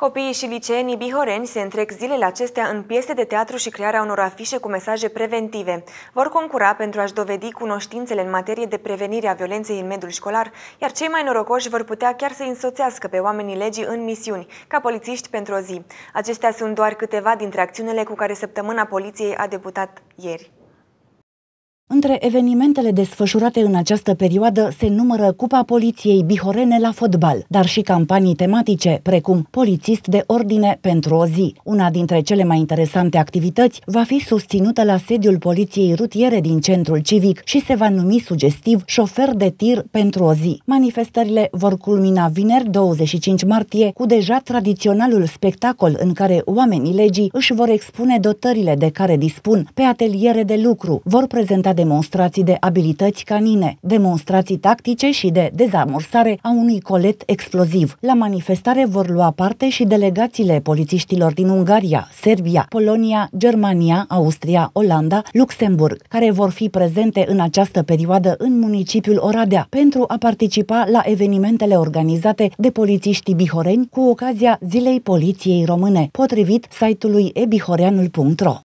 Copiii și liceenii bihoreni se întrec zilele acestea în piese de teatru și crearea unor afișe cu mesaje preventive. Vor concura pentru a-și dovedi cunoștințele în materie de prevenire a violenței în mediul școlar, iar cei mai norocoși vor putea chiar să însoțească pe oamenii legii în misiuni, ca polițiști pentru o zi. Acestea sunt doar câteva dintre acțiunile cu care săptămâna poliției a debutat ieri. Între evenimentele desfășurate în această perioadă se numără Cupa Poliției Bihorene la fotbal, dar și campanii tematice, precum Polițist de Ordine pentru o zi. Una dintre cele mai interesante activități va fi susținută la sediul Poliției Rutiere din Centrul Civic și se va numi sugestiv Șofer de tir pentru o zi. Manifestările vor culmina vineri 25 martie cu deja tradiționalul spectacol în care oamenii legii își vor expune dotările de care dispun pe ateliere de lucru, vor prezenta demonstrații de abilități canine, demonstrații tactice și de dezamorsare a unui colet exploziv. La manifestare vor lua parte și delegațiile polițiștilor din Ungaria, Serbia, Polonia, Germania, Austria, Olanda, Luxemburg, care vor fi prezente în această perioadă în municipiul Oradea pentru a participa la evenimentele organizate de polițiștii bihoreni cu ocazia Zilei Poliției Române, potrivit site-ului ebihoreanul.ro.